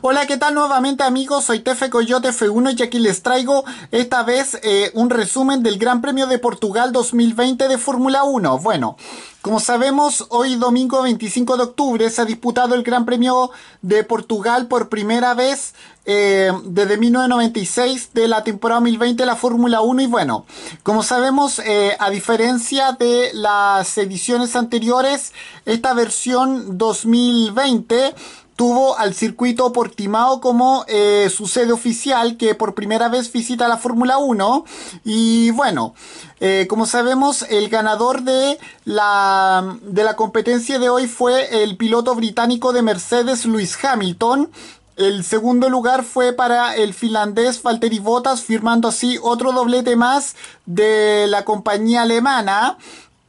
Hola, ¿qué tal nuevamente amigos? Soy Tefe Coyote F1 y aquí les traigo esta vez eh, un resumen del Gran Premio de Portugal 2020 de Fórmula 1. Bueno, como sabemos, hoy domingo 25 de octubre se ha disputado el Gran Premio de Portugal por primera vez eh, desde 1996 de la temporada 2020 de la Fórmula 1 y bueno, como sabemos, eh, a diferencia de las ediciones anteriores, esta versión 2020 tuvo al circuito Portimao como eh, su sede oficial que por primera vez visita la Fórmula 1 y bueno, eh, como sabemos el ganador de la, de la competencia de hoy fue el piloto británico de Mercedes Lewis Hamilton el segundo lugar fue para el finlandés Valtteri Bottas, firmando así otro doblete más de la compañía alemana.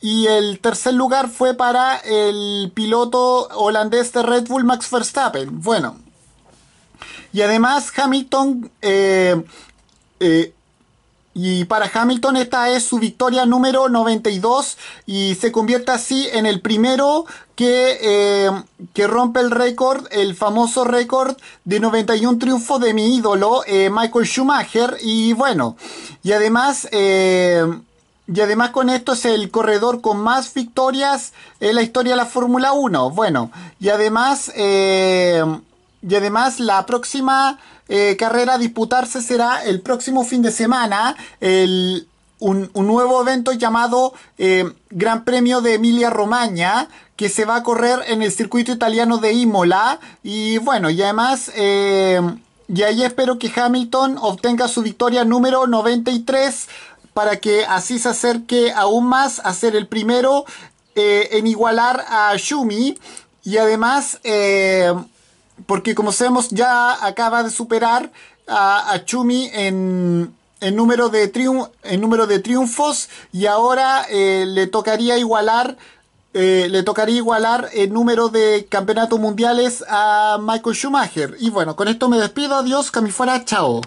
Y el tercer lugar fue para el piloto holandés de Red Bull, Max Verstappen. Bueno. Y además Hamilton... Eh, eh, y para Hamilton esta es su victoria número 92 y se convierte así en el primero que, eh, que rompe el récord, el famoso récord de 91 triunfos de mi ídolo Michael Schumacher. Y bueno, y además... Y además con esto es el corredor con más victorias en la historia de la Fórmula 1. Bueno, y además, eh, y además la próxima eh, carrera a disputarse será el próximo fin de semana, un, nuevo evento llamado eh, Gran Premio de Emilia Romagna, que se va a correr en el circuito italiano de Imola. Y bueno, y además... y ahí espero que Hamilton obtenga su victoria número 93 para que así se acerque aún más a ser el primero eh, en igualar a Shumi. Y además, eh, porque como sabemos, ya acaba de superar a, Shumi en, número de número de triunfos y ahora eh, le tocaría igualar. le tocaría igualar el número de campeonatos mundiales a Michael Schumacher. Y bueno, con esto me despido. Adiós, que Chao.